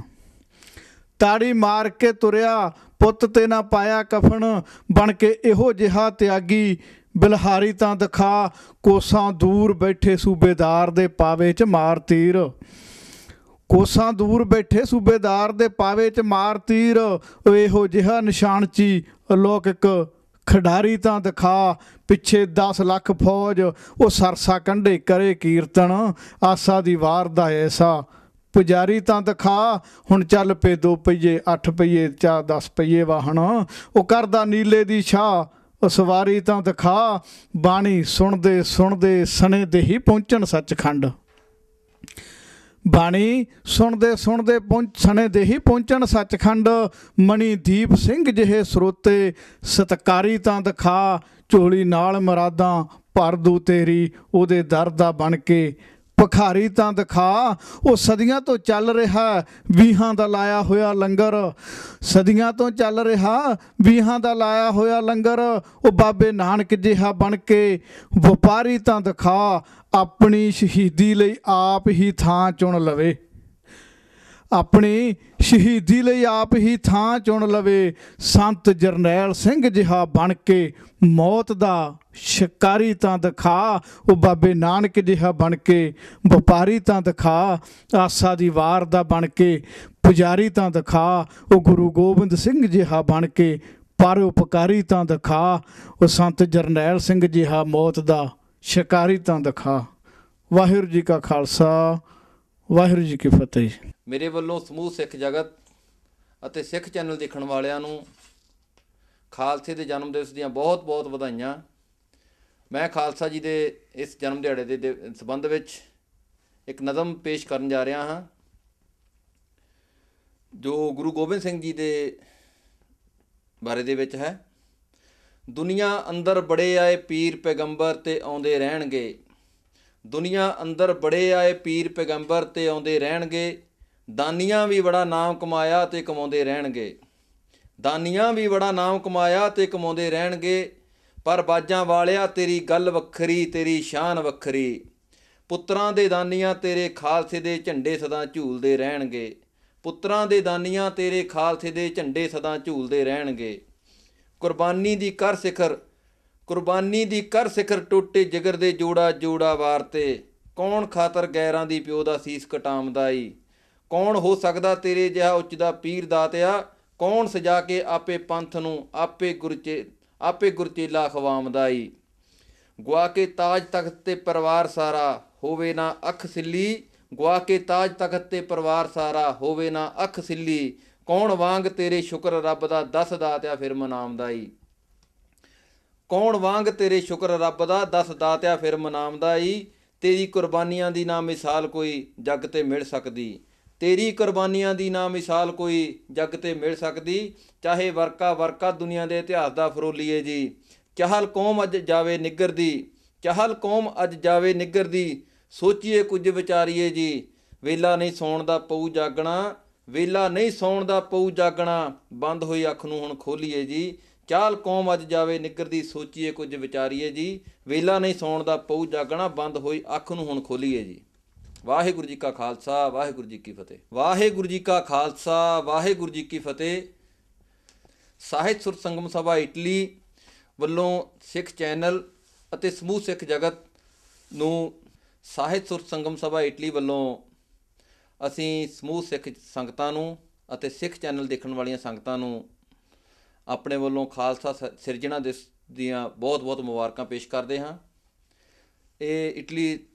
ਤਾੜੀ ਮਾਰ ਕੇ ਤੁਰਿਆ ਪੁੱਤ ਤੇ ਨਾ ਪਾਇਆ ਕਫਨ ਬਣ ਕੇ ਇਹੋ ਜਿਹਾ ਤਿਆਗੀ ਬਿਲਹਾਰੀ ਤਾਂ ਦਿਖਾ ਕੋਸਾਂ ਦੂਰ ਬੈਠੇ ਸੂਬੇਦਾਰ ਦੇ ਪਾਵੇ ਚ ਮਾਰ ਤੀਰ ਕੋਸਾਂ ਦੂਰ ਬੈਠੇ ਸੂਬੇਦਾਰ ਦੇ ਪਾਵੇ ਚ ਮਾਰ ਤੀਰ ਇਹੋ ਜਿਹਾ ਨਿਸ਼ਾਨ ਚੀ ਅਲੌਕਿਕ ਖਿਡਾਰੀ ਤਾਂ ਦਿਖਾ ਪਿੱਛੇ 10 ਲੱਖ ਫੌਜ ਉਹ ਸਰਸਾ ਕੰਢੇ ਕਰੇ ਕੀਰਤਨ ਆਸਾ ਦੀ ਵਾਰ ਦਾ ਐਸਾ ਪੁਜਾਰੀ ਤਾਂ ਦਿਖਾ ਹੁਣ ਚੱਲ ਪੇ ਦੋ ਪਈਏ 8 ਪਈਏ ਚਾ 10 ਪਈਏ ਵਾਹਣ ਉਹ ਕਰਦਾ ਨੀਲੇ ਦੀ ਛਾ ਸਵਾਰੀ ਤਾਂ ਦਿਖਾ ਬਾਣੀ ਸੁਣਦੇ ਸੁਣਦੇ ਸਣੇ ਦੇ ਹੀ ਪਹੁੰਚਣ ਸੱਚਖੰਡ ਬਾਣੀ ਸੁਣਦੇ ਸੁਣਦੇ ਸਣੇ ਦੇ ਹੀ ਪਹੁੰਚਣ ਸੱਚਖੰਡ ਮਣੀ ਦੀਪ ਸਿੰਘ ਜਿਹੇ ਸਰੋਤੇ ਸਤਕਾਰੀ ਤਾਂ ਦਿਖਾ ਝੋਲੀ ਨਾਲ ਮਰਾਦਾਂ ਭਰ ਦੂ ਤੇਰੀ ਉਹਦੇ ਦਰ ਦਾ ਬਣ ਕੇ ਭਖਾਰੀ ਤਾਂ ਦਿਖਾ ਉਹ ਸਦੀਆਂ ਤੋਂ ਚੱਲ ਰਿਹਾ ਵੀਹਾਂ ਦਾ ਲਾਇਆ ਹੋਇਆ ਲੰਗਰ ਸਦੀਆਂ ਤੋਂ ਚੱਲ ਰਿਹਾ ਵੀਹਾਂ ਦਾ ਲਾਇਆ ਹੋਇਆ ਲੰਗਰ ਉਹ ਬਾਬੇ ਨਾਨਕ ਜਿਹਾ ਬਣ ਕੇ ਵਪਾਰੀ ਤਾਂ ਦਿਖਾ ਆਪਣੀ ਸ਼ਹੀਦੀ ਲਈ ਆਪ ਹੀ ਥਾਂ ਚੁਣ ਲਵੇ ਆਪਣੀ ਸ਼ਹੀਦੀ ਲਈ ਆਪ ਹੀ ਥਾਂ ਚੁਣ ਲਵੇ ਸੰਤ ਜਰਨੈਲ ਸਿੰਘ ਜਿਹਾ ਬਣ ਕੇ ਮੌਤ ਦਾ ਸ਼ਿਕਾਰੀ ਤਾਂ ਦਿਖਾ ਉਹ ਬਾਬੇ ਨਾਨਕ ਜਿਹਾ ਬਣ ਕੇ ਵਪਾਰੀ ਤਾਂ ਦਿਖਾ ਆਸਾ ਦੀ ਵਾਰ ਦਾ ਬਣ ਕੇ ਪੁਜਾਰੀ ਤਾਂ ਦਿਖਾ ਉਹ ਗੁਰੂ ਗੋਬਿੰਦ ਸਿੰਘ ਜਿਹਾ ਬਣ ਕੇ ਪਰ ਉਪਕਾਰੀ ਤਾਂ ਦਿਖਾ ਉਹ ਸੰਤ ਜਰਨੈਲ ਸਿੰਘ ਜਿਹਾ ਮੌਤ ਦਾ ਸ਼ਿਕਾਰੀ ਤਾਂ ਦਿਖਾ ਵਾਹਿਗੁਰੂ ਜੀ ਕਾ ਖਾਲਸਾ ਵਾਹਿਗੁਰੂ ਜੀ ਕੀ ਫਤਿਹ ਮੇਰੇ ਵੱਲੋਂ ਸਮੂਹ ਸਿੱਖ ਜਗਤ ਅਤੇ ਸਿੱਖ ਚੈਨਲ ਦੇਖਣ ਵਾਲਿਆਂ ਨੂੰ ਖਾਲਸੇ ਦੇ ਜਨਮ ਦਿਵਸ ਦੀਆਂ ਬਹੁਤ-ਬਹੁਤ ਵਧਾਈਆਂ ਮੈਂ ਖਾਲਸਾ ਜੀ ਦੇ ਇਸ ਜਨਮ ਦਿਹਾੜੇ ਦੇ ਸੰਬੰਧ ਵਿੱਚ ਇੱਕ ਨਜ਼ਮ ਪੇਸ਼ ਕਰਨ ਜਾ ਰਿਹਾ ਹਾਂ ਜੋ ਗੁਰੂ ਗੋਬਿੰਦ ਸਿੰਘ ਜੀ ਦੇ ਬਾਰੇ ਦੇ ਵਿੱਚ ਹੈ ਦੁਨੀਆ ਅੰਦਰ ਬੜੇ ਆਏ ਪੀਰ ਪੈਗੰਬਰ ਤੇ ਆਉਂਦੇ ਰਹਿਣਗੇ ਦੁਨੀਆ ਅੰਦਰ ਬੜੇ ਆਏ ਪੀਰ ਪੈਗੰਬਰ ਤੇ ਆਉਂਦੇ ਰਹਿਣਗੇ ਦਾਨੀਆਂ ਵੀ ਬੜਾ ਨਾਮ ਕਮਾਇਆ ਤੇ ਕਮਾਉਂਦੇ ਰਹਿਣਗੇ ਦਾਨੀਆਂ ਵੀ ਬੜਾ ਨਾਮ ਕਮਾਇਆ ਤੇ ਕਮਾਉਂਦੇ ਰਹਿਣਗੇ ਪਰ ਬਾਜਾਂ ਵਾਲਿਆ ਤੇਰੀ ਗੱਲ ਵੱਖਰੀ ਤੇਰੀ ਸ਼ਾਨ ਵੱਖਰੀ ਪੁੱਤਰਾਂ ਦੇ ਦਾਨੀਆਂ ਤੇਰੇ ਖਾਲਸੇ ਦੇ ਝੰਡੇ ਸਦਾ ਝੂਲਦੇ ਰਹਿਣਗੇ ਪੁੱਤਰਾਂ ਦੇ ਦਾਨੀਆਂ ਤੇਰੇ ਖਾਲਸੇ ਦੇ ਝੰਡੇ ਸਦਾ ਝੂਲਦੇ ਰਹਿਣਗੇ ਕੁਰਬਾਨੀ ਦੀ ਕਰ ਸਿਖਰ ਕੁਰਬਾਨੀ ਦੀ ਕਰ ਸਿਖਰ ਟੁੱਟੇ ਜਿਗਰ ਦੇ ਜੋੜਾ ਜੋੜਾ ਵਾਰ ਤੇ ਕੌਣ ਖਾਤਰ ਗੈਰਾਂ ਦੀ ਪਿਓ ਦਾ ਸੀਸ ਕਟਾਮਦਾ ਈ ਕੌਣ ਹੋ ਸਕਦਾ ਤੇਰੇ ਜਿਹਾ ਉੱਚ ਦਾ ਪੀਰ ਦਾਤਿਆ ਕੌਣ ਸਜਾ ਕੇ ਆਪੇ ਪੰਥ ਨੂੰ ਆਪੇ ਗੁਰਚੇ ਆਪੇ ਗੁਰਚੇਲਾ ਖਵਾਮਦਾ ਈ ਗਵਾ ਕੇ ਤਾਜ ਤਖਤ ਤੇ ਪਰਿਵਾਰ ਸਾਰਾ ਹੋਵੇ ਨਾ ਅੱਖ ਸਿੱਲੀ ਗਵਾ ਕੇ ਤਾਜ ਤਖਤ ਤੇ ਪਰਿਵਾਰ ਸਾਰਾ ਹੋਵੇ ਨਾ ਅੱਖ ਸਿੱਲੀ ਕੌਣ ਵਾਂਗ ਤੇਰੇ ਸ਼ੁਕਰ ਰੱਬ ਦਾ ਦੱਸਦਾ ਤਿਆ ਫਿਰ ਮਨਾਮ ਦਾਈ ਕੌਣ ਵਾਂਗ ਤੇਰੇ ਸ਼ੁਕਰ ਰੱਬ ਦਾ ਦੱਸਦਾ ਤਿਆ ਫਿਰ ਮਨਾਮ ਦਾਈ ਤੇਰੀ ਕੁਰਬਾਨੀਆਂ ਦੀ ਨਾ ਮਿਸਾਲ ਕੋਈ ਜੱਗ ਤੇ ਮਿਲ ਸਕਦੀ ਤੇਰੀ ਕੁਰਬਾਨੀਆਂ ਦੀ ਨਾ ਮਿਸਾਲ ਕੋਈ ਜੱਗ ਤੇ ਮਿਲ ਸਕਦੀ ਚਾਹੇ ਵਰਕਾ ਵਰਕਾ ਦੁਨੀਆ ਦੇ ਇਤਿਹਾਸ ਦਾ ਫਰੋਲੀਏ ਜੀ ਚਹਲ ਕੌਮ ਅੱਜ ਜਾਵੇ ਦੀ ਚਹਲ ਕੌਮ ਅੱਜ ਜਾਵੇ ਦੀ ਸੋਚੀਏ ਕੁਝ ਵਿਚਾਰੀਏ ਜੀ ਵੇਲਾ ਨਹੀਂ ਸੌਣ ਦਾ ਪਊ ਜਾਗਣਾ ਵੇਲਾ ਨਹੀਂ ਸੌਣ ਦਾ ਪਊ ਜਾਗਣਾ ਬੰਦ ਹੋਈ ਅੱਖ ਨੂੰ ਹੁਣ ਖੋਲੀਏ ਜੀ ਚਾਲ ਕੌਮ ਅੱਜ ਜਾਵੇ ਨਿਕਰਦੀ ਸੋਚੀਏ ਕੁਝ ਵਿਚਾਰੀਏ ਜੀ ਵੇਲਾ ਨਹੀਂ ਸੌਣ ਦਾ ਪਊ ਜਾਗਣਾ ਬੰਦ ਹੋਈ ਅੱਖ ਨੂੰ ਹੁਣ ਖੋਲੀਏ ਜੀ ਵਾਹਿਗੁਰੂ ਜੀ ਕਾ ਖਾਲਸਾ ਵਾਹਿਗੁਰੂ ਜੀ ਕੀ ਫਤਿਹ ਵਾਹਿਗੁਰੂ ਜੀ ਕਾ ਖਾਲਸਾ ਵਾਹਿਗੁਰੂ ਜੀ ਕੀ ਫਤਿਹ ਸਾਹਿਤ ਸੁਰ ਸੰਗਮ ਸਭਾ ਇਟਲੀ ਵੱਲੋਂ ਸਿੱਖ ਚੈਨਲ ਅਤੇ ਸਮੂਹ ਸਿੱਖ ਜਗਤ ਨੂੰ ਸਾਹਿਤ ਸੁਰ ਸੰਗਮ ਸਭਾ ਇਟਲੀ ਵੱਲੋਂ ਅਸੀਂ ਸਮੂਹ ਸਿੱਖ ਸੰਗਤਾਂ ਨੂੰ ਅਤੇ ਸਿੱਖ ਚੈਨਲ ਦੇਖਣ ਵਾਲੀਆਂ ਸੰਗਤਾਂ ਨੂੰ ਆਪਣੇ ਵੱਲੋਂ ਖਾਲਸਾ ਸਿਰਜਣਾ ਦੀਆਂ ਬਹੁਤ-ਬਹੁਤ ਮੁਬਾਰਕਾਂ ਪੇਸ਼ ਕਰਦੇ ਹਾਂ ਇਹ ਇਟਲੀ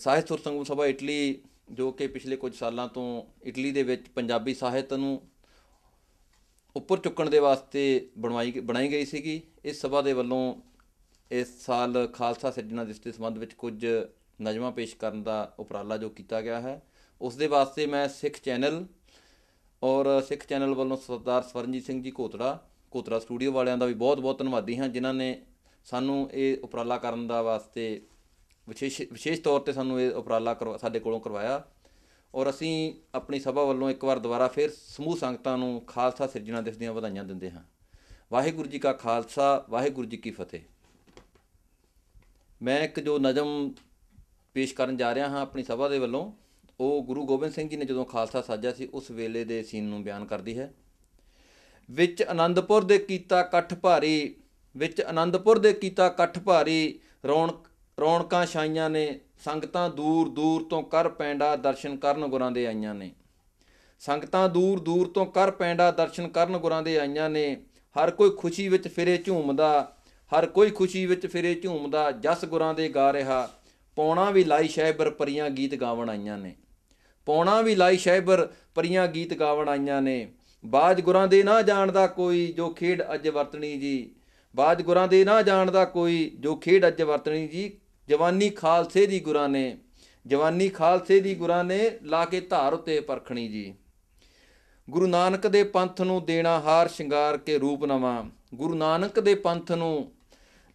ਸਾਹਿਤ ਸੰਗਮ ਸਭਾ ਇਟਲੀ ਜੋ ਕਿ ਪਿਛਲੇ ਕੁਝ ਸਾਲਾਂ ਤੋਂ ਇਟਲੀ ਦੇ ਵਿੱਚ ਪੰਜਾਬੀ ਸਾਹਿਤ ਨੂੰ ਉੱਪਰ ਚੁੱਕਣ ਦੇ ਵਾਸਤੇ ਬਣਵਾਈ ਬਣਾਈ ਗਈ ਸੀਗੀ ਇਸ ਸਭਾ ਦੇ ਵੱਲੋਂ ਇਸ ਸਾਲ ਖਾਲਸਾ ਸਿਰਜਣਾ ਦਿਵਸ ਦੇ ਸੰਬੰਧ ਵਿੱਚ ਕੁਝ ਨਜ਼ਮਾਂ ਪੇਸ਼ ਕਰਨ ਦਾ ਉਪਰਾਲਾ ਜੋ ਕੀਤਾ ਗਿਆ ਹੈ ਉਸ ਦੇ ਵਾਸਤੇ ਮੈਂ ਸਿੱਖ ਚੈਨਲ ਔਰ ਸਿੱਖ ਚੈਨਲ ਵੱਲੋਂ ਸਰਦਾਰ ਸਵਰਨਜੀਤ ਸਿੰਘ ਜੀ ਕੋਤੜਾ ਕੋਤੜਾ ਸਟੂਡੀਓ ਵਾਲਿਆਂ ਦਾ ਵੀ ਬਹੁਤ-ਬਹੁਤ ਧੰਨਵਾਦੀ ਹਾਂ ਜਿਨ੍ਹਾਂ ਨੇ ਸਾਨੂੰ ਇਹ ਉਪਰਾਲਾ ਕਰਨ ਦਾ ਵਾਸਤੇ ਵਿਸ਼ੇਸ਼ ਵਿਸ਼ੇਸ਼ ਤੌਰ ਤੇ ਸਾਨੂੰ ਇਹ ਉਪਰਾਲਾ ਸਾਡੇ ਕੋਲੋਂ ਕਰਵਾਇਆ ਔਰ ਅਸੀਂ ਆਪਣੀ ਸਭਾ ਵੱਲੋਂ ਇੱਕ ਵਾਰ ਦੁਬਾਰਾ ਫਿਰ ਸਮੂਹ ਸੰਗਤਾਂ ਨੂੰ ਖਾਲਸਾ ਸਿਰਜਣਾ ਦਿਵਸ ਦੀਆਂ ਵਧਾਈਆਂ ਦਿੰਦੇ ਹਾਂ ਵਾਹਿਗੁਰੂ ਜੀ ਕਾ ਖਾਲਸਾ ਵਾਹਿਗੁਰੂ ਜੀ ਕੀ ਫਤਿਹ ਮੈਂ ਇੱਕ ਜੋ ਨਜ਼ਮ ਪੇਸ਼ ਕਰਨ ਜਾ ਰਿਹਾ ਹਾਂ ਆਪਣੀ ਸਭਾ ਦੇ ਵੱਲੋਂ ਉਹ ਗੁਰੂ ਗੋਬਿੰਦ ਸਿੰਘ ਜੀ ਨੇ ਜਦੋਂ ਖਾਲਸਾ ਸਾਜਿਆ ਸੀ ਉਸ ਵੇਲੇ ਦੇ ਸੀਨ ਨੂੰ ਬਿਆਨ ਕਰਦੀ ਹੈ ਵਿੱਚ ਆਨੰਦਪੁਰ ਦੇ ਕੀਤਾ ਇਕੱਠ ਭਾਰੀ ਵਿੱਚ ਆਨੰਦਪੁਰ ਦੇ ਕੀਤਾ ਇਕੱਠ ਭਾਰੀ ਰੌਣਕ ਰੌਣਕਾਂ ਛਾਈਆਂ ਨੇ ਸੰਗਤਾਂ ਦੂਰ ਦੂਰ ਤੋਂ ਕਰ ਪੈਂਡਾ ਦਰਸ਼ਨ ਕਰਨ ਗੁਰਾਂ ਦੇ ਆਈਆਂ ਨੇ ਸੰਗਤਾਂ ਦੂਰ ਦੂਰ ਤੋਂ ਕਰ ਪੈਂਡਾ ਦਰਸ਼ਨ ਕਰਨ ਗੁਰਾਂ ਦੇ ਆਈਆਂ ਨੇ ਹਰ ਕੋਈ ਖੁਸ਼ੀ ਵਿੱਚ ਫਿਰੇ ਝੂਮਦਾ ਹਰ ਕੋਈ ਖੁਸ਼ੀ ਵਿੱਚ ਫਿਰੇ ਝੂਮਦਾ ਜਸ ਗੁਰਾਂ ਦੇ ਗਾ ਰਿਹਾ ਪੌਣਾ ਵੀ ਲਾਈ ਸ਼ਹਿਬਰ ਪਰੀਆਂ ਗੀਤ ਗਾਵਣ ਆਈਆਂ ਨੇ ਪੌਣਾ ਵੀ ਲਾਈ ਸ਼ੈਬਰ ਪਰੀਆਂ ਗੀਤ ਗਾਵਣ ਆਈਆਂ ਨੇ ਬਾਜ ਗੁਰਾਂ ਦੇ ਨਾ ਜਾਣਦਾ ਕੋਈ ਜੋ ਖੇਡ ਅੱਜ ਵਰਤਣੀ ਜੀ ਬਾਜ ਗੁਰਾਂ ਦੇ ਨਾ ਜਾਣਦਾ ਕੋਈ ਜੋ ਖੇਡ ਅੱਜ ਵਰਤਣੀ ਜੀ ਜਵਾਨੀ ਖਾਲਸੇ ਦੀ ਗੁਰਾਂ ਨੇ ਜਵਾਨੀ ਖਾਲਸੇ ਦੀ ਗੁਰਾਂ ਨੇ ਲਾ ਕੇ ਧਾਰ ਉਤੇ ਪਰਖਣੀ ਜੀ ਗੁਰੂ ਨਾਨਕ ਦੇ ਪੰਥ ਨੂੰ ਦੇਣਾ ਹਾਰ ਸ਼ਿੰਗਾਰ ਕੇ ਰੂਪ ਨਵਾਂ ਗੁਰੂ ਨਾਨਕ ਦੇ ਪੰਥ ਨੂੰ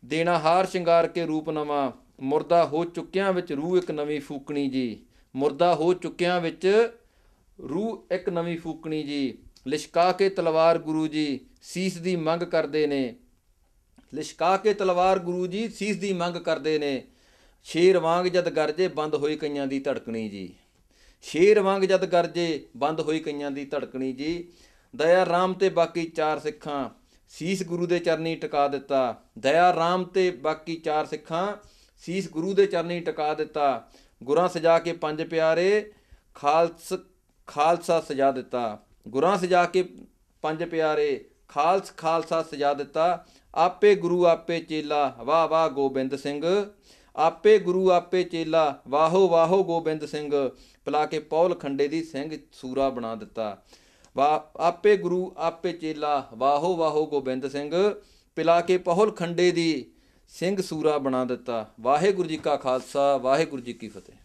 ਦੇਣਾ ਹਾਰ ਸ਼ਿੰਗਾਰ ਕੇ ਰੂਪ ਨਵਾਂ ਮੁਰਦਾ ਹੋ ਚੁੱਕਿਆਂ ਵਿੱਚ ਰੂਹ ਇੱਕ ਨਵੀਂ ਫੂਕਣੀ ਜੀ ਮੁਰਦਾ ਹੋ ਚੁੱਕਿਆਂ ਵਿੱਚ ਰੂਹ ਇੱਕ ਨਵੀਂ ਫੂਕਣੀ ਜੀ ਲਿਸ਼ਕਾ ਕੇ ਤਲਵਾਰ ਗੁਰੂ ਜੀ ਸੀਸ ਦੀ ਮੰਗ ਕਰਦੇ ਨੇ ਲਿਸ਼ਕਾ ਕੇ ਤਲਵਾਰ ਗੁਰੂ ਜੀ ਸੀਸ ਦੀ ਮੰਗ ਕਰਦੇ ਨੇ ਸ਼ੇਰ ਵਾਂਗ ਜਦ ਗਰਜੇ ਬੰਦ ਹੋਈ ਕਈਆਂ ਦੀ ਧੜਕਣੀ ਜੀ ਸ਼ੇਰ ਵਾਂਗ ਜਦ ਗਰਜੇ ਬੰਦ ਹੋਈ ਕਈਆਂ ਦੀ ਧੜਕਣੀ ਜੀ ਦਇਆ ਰਾਮ ਤੇ ਬਾਕੀ ਚਾਰ ਸਿੱਖਾਂ ਸੀਸ ਗੁਰੂ ਦੇ ਚਰਨੀ ਟਿਕਾ ਦਿੱਤਾ ਦਇਆ ਰਾਮ ਤੇ ਬਾਕੀ ਚਾਰ ਸਿੱਖਾਂ ਸੀਸ ਗੁਰੂ ਦੇ ਚਰਨੀ ਟਿਕਾ ਦਿੱਤਾ ਗੁਰਾਂ ਸਜਾ ਕੇ ਪੰਜ ਪਿਆਰੇ ਖਾਲਸ ਖਾਲਸਾ ਸਜਾ ਦਿੱਤਾ ਗੁਰਾਂ ਸਜਾ ਕੇ ਪੰਜ ਪਿਆਰੇ ਖਾਲਸ ਖਾਲਸਾ ਸਜਾ ਦਿੱਤਾ ਆਪੇ ਗੁਰੂ ਆਪੇ ਚੇਲਾ ਵਾਹ ਵਾਹ ਗੋਬਿੰਦ ਸਿੰਘ ਆਪੇ ਗੁਰੂ ਆਪੇ ਚੇਲਾ ਵਾਹੋ ਵਾਹੋ ਗੋਬਿੰਦ ਸਿੰਘ ਪਲਾ ਕੇ ਪੌਲ ਖੰਡੇ ਦੀ ਸਿੰਘ ਸੂਰਾ ਬਣਾ ਦਿੱਤਾ ਆਪੇ ਗੁਰੂ ਆਪੇ ਚੇਲਾ ਵਾਹੋ ਵਾਹੋ ਗੋਬਿੰਦ ਸਿੰਘ ਪਿਲਾ ਕੇ ਪਹੁਲ ਖੰਡੇ ਦੀ ਸਿੰਘ ਸੂਰਾ ਬਣਾ ਦਿੱਤਾ ਵਾਹਿਗੁਰੂ ਜੀ ਕਾ ਖਾਲਸਾ ਵਾਹਿਗੁਰੂ ਜੀ ਕੀ ਫਤਿਹ